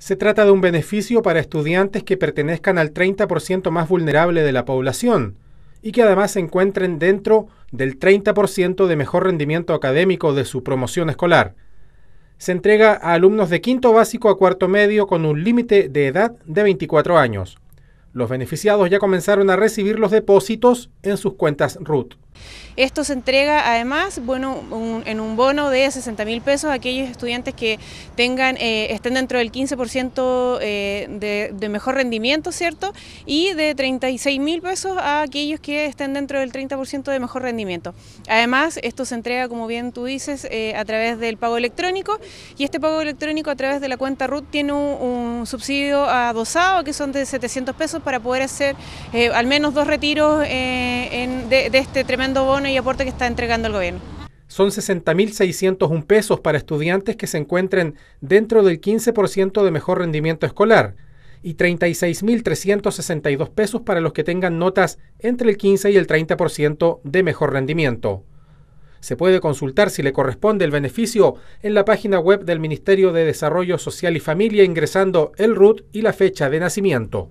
Se trata de un beneficio para estudiantes que pertenezcan al 30% más vulnerable de la población y que además se encuentren dentro del 30% de mejor rendimiento académico de su promoción escolar. Se entrega a alumnos de quinto básico a cuarto medio con un límite de edad de 24 años. Los beneficiados ya comenzaron a recibir los depósitos en sus cuentas RUT. Esto se entrega además bueno, en un bono de 60 mil pesos a aquellos estudiantes que tengan, eh, estén dentro del 15% eh, de, mejor rendimiento, ¿cierto? Y de 36 mil pesos a aquellos que estén dentro del 30% de mejor rendimiento. Además, esto se entrega, como bien tú dices, eh, a través del pago electrónico y este pago electrónico a través de la cuenta RUT tiene un, subsidio adosado que son de 700 pesos para poder hacer al menos dos retiros de este tremendo bono y aporte que está entregando el gobierno. Son 60.601 pesos para estudiantes que se encuentren dentro del 15% de mejor rendimiento escolar y 36.362 pesos para los que tengan notas entre el 15 y el 30% de mejor rendimiento. Se puede consultar si le corresponde el beneficio en la página web del Ministerio de Desarrollo Social y Familia ingresando el RUT y la fecha de nacimiento.